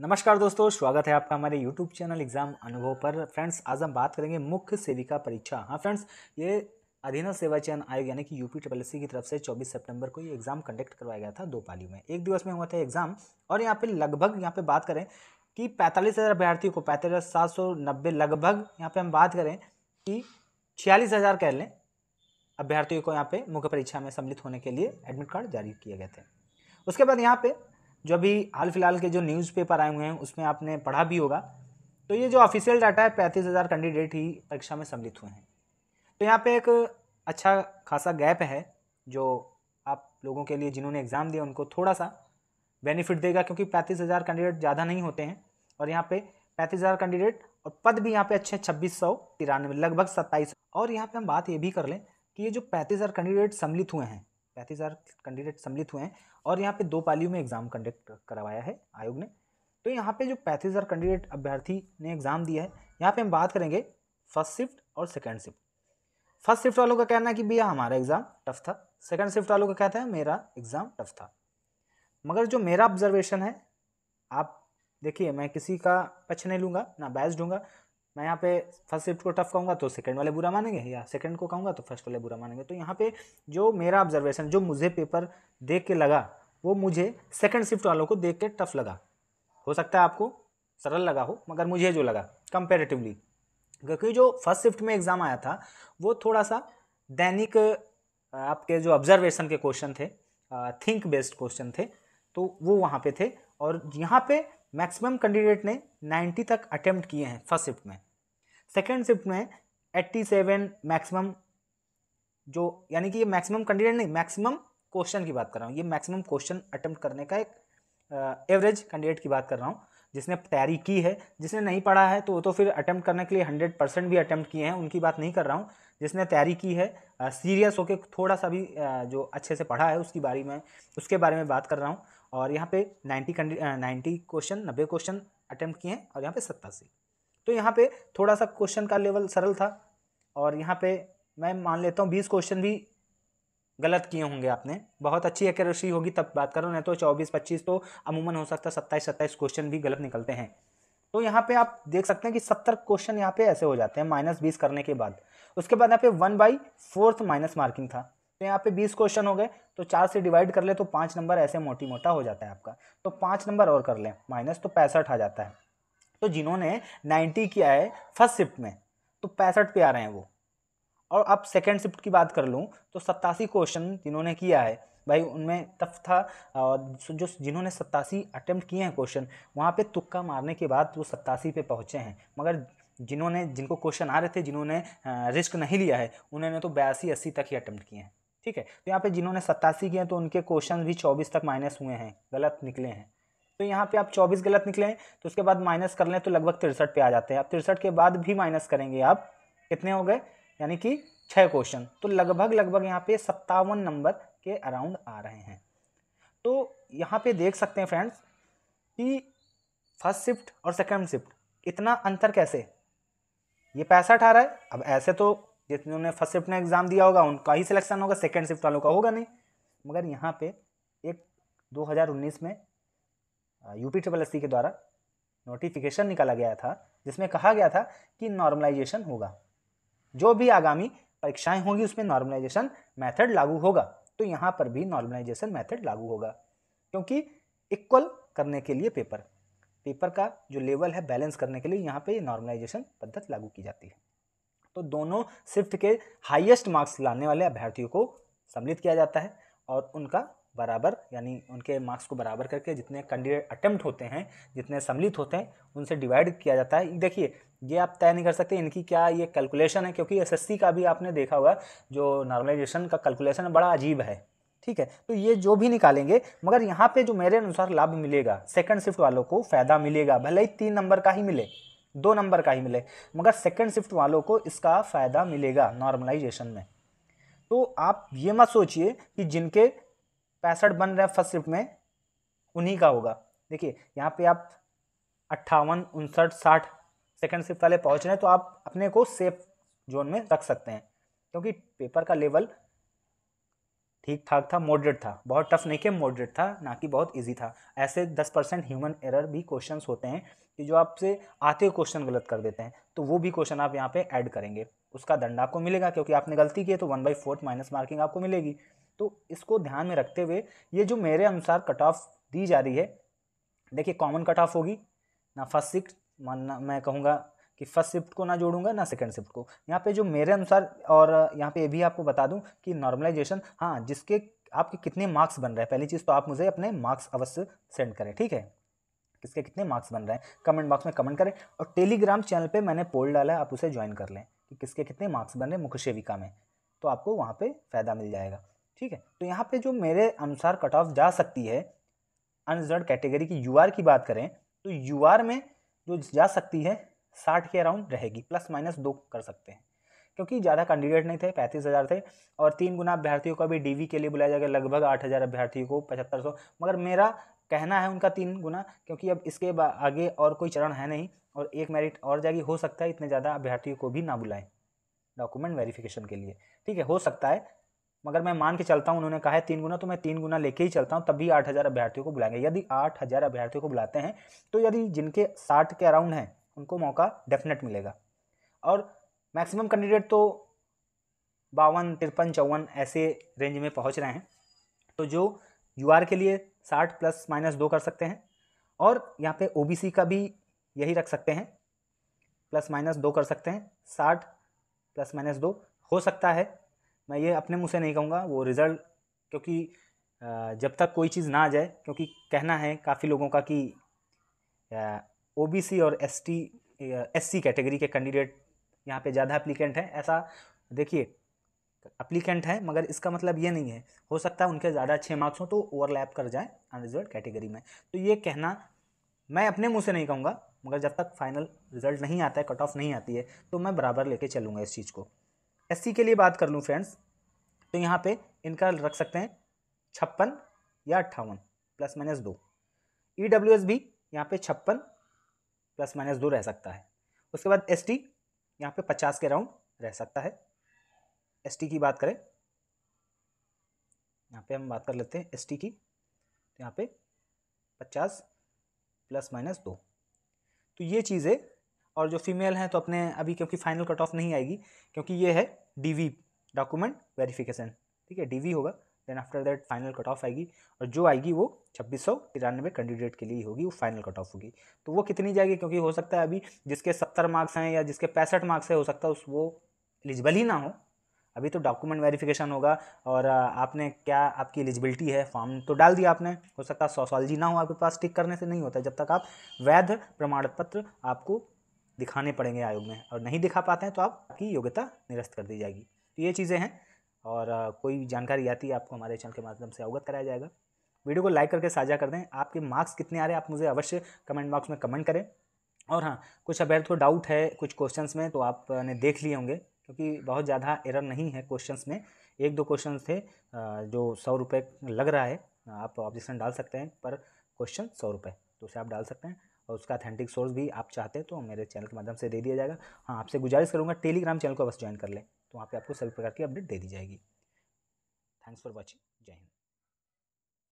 नमस्कार दोस्तों स्वागत है आपका हमारे यूट्यूब चैनल एग्जाम अनुभव पर फ्रेंड्स आज हम बात करेंगे मुख्य सेविका परीक्षा हाँ फ्रेंड्स ये अधीन सेवा चयन आयोग यानी कि यूपी ट्रिपल की तरफ से 24 सितंबर को ये एग्ज़ाम कंडक्ट करवाया गया था दो पालियों में एक दिवस में हुआ था एग्ज़ाम और यहाँ पे लगभग यहाँ पे बात करें कि पैंतालीस हज़ार अभ्यर्थियों को पैंतालीस सात सौ नब्बे लगभग यहाँ पे हम बात करें कि छियालीस हज़ार कह लें अभ्यर्थियों को यहाँ पे मुख्य परीक्षा में सम्मिलित होने के लिए एडमिट कार्ड जारी किए गए थे उसके बाद यहाँ पे जो अभी हाल फिलहाल के जो न्यूज़पेपर आए हुए हैं उसमें आपने पढ़ा भी होगा तो ये जो ऑफिशियल डाटा है पैंतीस हज़ार कैंडिडेट ही परीक्षा में सम्मिलित हुए हैं तो यहाँ पे एक अच्छा खासा गैप है जो आप लोगों के लिए जिन्होंने एग्ज़ाम दिया उनको थोड़ा सा बेनिफिट देगा क्योंकि पैंतीस हज़ार कैंडिडेट ज़्यादा नहीं होते हैं और यहाँ पर पैंतीस हज़ार कैंडिडेट और पद भी यहाँ पर अच्छे हैं छब्बीस सौ तिरानवे लगभग सत्ताईस और यहाँ पर हम बात ये भी कर लें कि ये जो पैंतीस हज़ार कैंडिडेट सम्मिलित हुए हैं पैंतीस हज़ार कैंडिडेट सम्मिलित हुए हैं और यहाँ पे दो पालियों में एग्ज़ाम कंडक्ट करवाया है आयोग ने तो यहाँ पे जो पैंतीस हज़ार कैंडिडेट अभ्यर्थी ने एग्ज़ाम दिया है यहाँ पे हम बात करेंगे फर्स्ट शिफ्ट और सेकेंड शिफ्ट फर्स्ट शिफ्ट वालों का कहना है कि भैया हमारा एग्ज़ाम टफ था सेकेंड शिफ्ट वालों का कहता है मेरा एग्ज़ाम टफ था मगर जो मेरा ऑब्जर्वेशन है आप देखिए मैं किसी का पक्ष नहीं लूँगा ना बैच हूँ मैं यहाँ पे फर्स्ट शिफ्ट को टफ कहूँगा तो सेकंड वाले बुरा मानेंगे या सेकंड को कहूँगा तो फर्स्ट वाले बुरा मानेंगे तो यहाँ पे जो मेरा ऑब्जर्वेशन जो मुझे पेपर देख के लगा वो मुझे सेकंड शिफ्ट वालों को देख के टफ लगा हो सकता है आपको सरल लगा हो मगर मुझे जो लगा कंपेरेटिवली क्योंकि जो फर्स्ट शिफ्ट में एग्ज़ाम आया था वो थोड़ा सा दैनिक आपके जो ऑब्जर्वेशन के क्वेश्चन थे थिंक बेस्ड क्वेश्चन थे तो वो वहाँ पे थे और यहाँ पे मैक्सिमम कैंडिडेट ने 90 तक अटेम्प्ट किए हैं फर्स्ट शिफ्ट में सेकेंड शिफ्ट में 87 मैक्सिमम जो यानी कि ये मैक्सिमम कैंडिडेट नहीं मैक्सिमम क्वेश्चन की बात कर रहा हूँ ये मैक्सिमम क्वेश्चन अटेम्प्ट करने का एक एवरेज कैंडिडेट की बात कर रहा हूँ जिसने तैयारी की है जिसने नहीं पढ़ा है तो वो तो फिर अटैम्प्ट करने के लिए हंड्रेड परसेंट भी अटैम्प्ट किए हैं उनकी बात नहीं कर रहा हूँ जिसने तैयारी की है सीरियस होके थोड़ा सा भी जो अच्छे से पढ़ा है उसकी बारे में उसके बारे में बात कर रहा हूँ और यहाँ पे नाइन्टी नाइन्टी क्वेश्चन नब्बे क्वेश्चन अटैम्प्ट किए हैं और यहाँ पे सत्तासी तो यहाँ पे थोड़ा सा क्वेश्चन का लेवल सरल था और यहाँ पे मैं मान लेता हूँ बीस क्वेश्चन भी गलत किए होंगे आपने बहुत अच्छी एक्यूरेसी होगी तब बात करो नहीं तो चौबीस पच्चीस तो अमूमन हो सकता है सत्ताईस सत्ताईस क्वेश्चन भी गलत निकलते हैं तो यहाँ पे आप देख सकते हैं कि सत्तर क्वेश्चन यहाँ पे ऐसे हो जाते हैं माइनस बीस करने के बाद उसके बाद यहाँ पे one by fourth minus marking था तो यहाँ पे बीस क्वेश्चन हो गए तो चार से डिवाइड कर ले तो पाँच नंबर ऐसे मोटी मोटा हो जाता है आपका तो पाँच नंबर और कर लें माइनस तो पैंसठ आ जाता है तो जिन्होंने नाइन्टी किया है फर्स्ट शिफ्ट में तो पैंसठ पे आ रहे हैं वो और अब सेकेंड शिफ्ट की बात कर लूँ तो सत्तासी क्वेश्चन जिन्होंने किया है भाई उनमें तफ था और जो जिन्होंने सत्तासी अटैम्प्ट किए हैं क्वेश्चन वहाँ पे तुक्का मारने के बाद वो सत्तासी पे पहुँचे हैं मगर जिन्होंने जिनको क्वेश्चन आ रहे थे जिन्होंने रिस्क नहीं लिया है उन्होंने तो बयासी अस्सी तक ही अटैम्प्ट किए हैं ठीक है तो यहाँ पे जिन्होंने सत्तासी किए हैं तो उनके क्वेश्चन भी चौबीस तक माइनस हुए हैं गलत निकले हैं तो यहाँ पे आप 24 गलत निकले हैं तो उसके बाद माइनस कर लें तो लगभग तिरसठ पे आ जाते हैं आप तिरसठ के बाद भी माइनस करेंगे आप कितने हो गए यानी कि छः क्वेश्चन तो लगभग लगभग यहाँ पे सत्तावन नंबर के अराउंड आ रहे हैं तो यहाँ पे देख सकते हैं फ्रेंड्स कि फर्स्ट शिफ्ट और सेकंड शिफ्ट इतना अंतर कैसे ये पैंसठ आ रहा है अब ऐसे तो जितने फर्स्ट शिफ्ट में एग्ज़ाम दिया होगा उनका ही सिलेक्शन होगा सेकेंड शिफ्ट वालों का होगा नहीं मगर यहाँ पे एक 2019 में यूपी ट्रिपल एस के द्वारा नोटिफिकेशन निकाला गया था जिसमें कहा गया था कि नॉर्मलाइजेशन होगा जो भी आगामी परीक्षाएं होंगी उसमें नॉर्मलाइजेशन मेथड लागू होगा तो यहाँ पर भी नॉर्मलाइजेशन मैथड लागू होगा क्योंकि इक्वल करने के लिए पेपर पेपर का जो लेवल है बैलेंस करने के लिए यहाँ पर नॉर्मलाइजेशन पद्धत लागू की जाती है तो दोनों शिफ्ट के हाईएस्ट मार्क्स लाने वाले अभ्यर्थियों को सम्मिलित किया जाता है और उनका बराबर यानी उनके मार्क्स को बराबर करके जितने कैंडिडेट अटैम्प्ट होते हैं जितने सम्मिलित होते हैं उनसे डिवाइड किया जाता है देखिए ये आप तय नहीं कर सकते इनकी क्या ये कैलकुलेशन है क्योंकि एसएससी का भी आपने देखा हुआ जो नॉर्मलाइजेशन का कैलकुलेशन बड़ा अजीब है ठीक है तो ये जो भी निकालेंगे मगर यहाँ पे जो मेरे अनुसार लाभ मिलेगा सेकंड शिफ्ट वालों को फ़ायदा मिलेगा भले ही तीन नंबर का ही मिले दो नंबर का ही मिले मगर सेकंड शिफ्ट वालों को इसका फ़ायदा मिलेगा नॉर्मलाइजेशन में तो आप ये मत सोचिए कि जिनके पैंसठ बन रहे हैं फर्स्ट शिफ्ट में उन्हीं का होगा देखिए यहाँ पे आप अट्ठावन उनसठ साठ सेकेंड शिफ्ट वाले पहुँच रहे हैं तो आप अपने को सेफ जोन में रख सकते हैं क्योंकि पेपर का लेवल ठीक ठाक था मॉडरेट था बहुत टफ नहीं के मॉडरेट था ना कि बहुत इजी था ऐसे दस परसेंट ह्यूमन एरर भी क्वेश्चन होते हैं कि जो आपसे आते हुए क्वेश्चन गलत कर देते हैं तो वो भी क्वेश्चन आप यहाँ पे ऐड करेंगे उसका दंड आपको मिलेगा क्योंकि आपने गलती की है तो one by fourth minus marking आपको मिलेगी तो इसको ध्यान में रखते हुए ये जो मेरे अनुसार कट ऑफ दी जा रही है देखिए कॉमन कट ऑफ होगी ना फर्स्ट सिक्स मानना मैं कहूँगा कि फर्स्ट शिफ्ट को ना जोड़ूंगा ना सेकंड शिफ्ट को यहाँ पे जो मेरे अनुसार और यहाँ पे ये भी आपको बता दूँ कि नॉर्मलाइजेशन हाँ जिसके आपके कितने मार्क्स बन रहे हैं पहली चीज़ तो आप मुझे अपने मार्क्स अवश्य सेंड करें ठीक है किसके कितने मार्क्स बन रहे हैं कमेंट बॉक्स में कमेंट करें और टेलीग्राम चैनल पर मैंने पोल डाला है आप उसे ज्वाइन कर लें कि किसके कितने मार्क्स बन रहे हैं मुख्य सेविका में तो आपको वहाँ पर फ़ायदा मिल जाएगा ठीक है तो यहाँ पर जो मेरे अनुसार कट ऑफ जा सकती है अनरिजर्व कैटेगरी की यू की बात करें तो यू में जो जा सकती है साठ के अराउंड रहेगी प्लस माइनस दो कर सकते हैं क्योंकि ज़्यादा कैंडिडेट नहीं थे पैंतीस हज़ार थे और तीन गुना अभ्यर्थियों को भी डीवी के लिए बुलाया जाएगा लगभग आठ हज़ार अभ्यर्थियों को पचहत्तर सौ मगर मेरा कहना है उनका तीन गुना क्योंकि अब इसके आगे और कोई चरण है नहीं और एक मेरिट और जाएगी हो सकता है इतने ज़्यादा अभ्यर्थियों को भी ना बुलाएं डॉक्यूमेंट वेरिफिकेशन के लिए ठीक है हो सकता है मगर मैं मान के चलता हूँ उन्होंने कहा है तीन गुना तो मैं तीन गुना लेके ही चलता हूँ तभी आठ हज़ार अभ्यर्थियों को बुलाएंगे यदि आठ हज़ार अभ्यर्थियों को बुलाते हैं तो यदि जिनके साठ के अराउंड हैं उनको मौका डेफिनेट मिलेगा और मैक्सिमम कैंडिडेट तो बावन तिरपन चौवन ऐसे रेंज में पहुँच रहे हैं तो जो यू के लिए साठ प्लस माइनस दो कर सकते हैं और यहाँ पर ओ का भी यही रख सकते हैं प्लस माइनस दो कर सकते हैं साठ प्लस माइनस दो हो सकता है मैं ये अपने मुँह से नहीं कहूँगा वो रिज़ल्ट क्योंकि जब तक कोई चीज़ ना आ जाए क्योंकि कहना है काफ़ी लोगों का कि ओ बी सी और S T S C category के कैंडिडेट यहाँ पे ज़्यादा अप्लीकेंट हैं ऐसा देखिए अप्लीकेंट हैं मगर इसका मतलब ये नहीं है हो सकता है उनके ज़्यादा अच्छे मार्क्स हों तो ओवरलैप कर जाए अनरिजल्ट कैटेगरी में तो ये कहना मैं अपने मुँह से नहीं कहूँगा मगर जब तक फाइनल रिजल्ट नहीं आता है कट ऑफ नहीं आती है तो मैं बराबर लेके चलूँगा इस चीज़ को एससी के लिए बात कर लूँ फ्रेंड्स तो यहाँ पे इनका रख सकते हैं छप्पन या अट्ठावन प्लस माइनस दो ई डब्ल्यू एस भी यहाँ पे छप्पन प्लस माइनस दो रह सकता है उसके बाद एस टी यहाँ पे पचास के राउंड रह सकता है एस टी की बात करें यहाँ पे हम बात कर लेते हैं एस टी की तो यहाँ पे पचास प्लस माइनस दो तो ये चीज़ें और जो फीमेल हैं तो अपने अभी क्योंकि फाइनल कट ऑफ नहीं आएगी क्योंकि ये है डी डॉक्यूमेंट वेरिफिकेशन ठीक है डी होगा then after that final cut off आएगी और जो आएगी वो छब्बीस सौ तिरानवे कैंडिडेट के लिए होगी वो फाइनल कट ऑफ होगी तो वो कितनी जाएगी क्योंकि हो सकता है अभी जिसके सत्तर मार्क्स हैं या जिसके पैंसठ मार्क्स हैं हो सकता है उस वो एलिजिबल ही ना हो अभी तो डॉक्यूमेंट वेरिफिकेशन होगा और आपने क्या आपकी एलिजिबिलिटी है फॉर्म तो डाल दिया आपने हो सकता है सोसोलॉजी ना हो आपके पास टिक करने से नहीं होता जब तक आप वैध प्रमाण पत्र आपको दिखाने पड़ेंगे आयोग में और नहीं दिखा पाते हैं तो आपकी योग्यता निरस्त कर दी जाएगी तो ये चीज़ें हैं और कोई जानकारी आती है आपको हमारे चैनल के माध्यम से अवगत कराया जाएगा वीडियो को लाइक करके साझा कर दें आपके मार्क्स कितने आ रहे हैं आप मुझे अवश्य कमेंट बॉक्स में कमेंट करें और हाँ कुछ अबैर डाउट है कुछ क्वेश्चन में तो आपने देख लिए होंगे क्योंकि बहुत ज़्यादा एरर नहीं है क्वेश्चन में एक दो क्वेश्चन थे जो सौ रुपये लग रहा है आप ऑब्जेक्शन डाल सकते हैं पर क्वेश्चन सौ रुपये तो उसे आप डाल सकते हैं और उसका अथेंटिक सोर्स भी आप चाहते हैं तो मेरे चैनल के माध्यम से दे दिया जाएगा हाँ आपसे गुजारिश करूँगा टेलीग्राम चैनल को बस ज्वाइन कर लें तो वहाँ पर आपको सभी प्रकार की अपडेट दे दी जाएगी थैंक्स फॉर वॉचिंग जय हिंद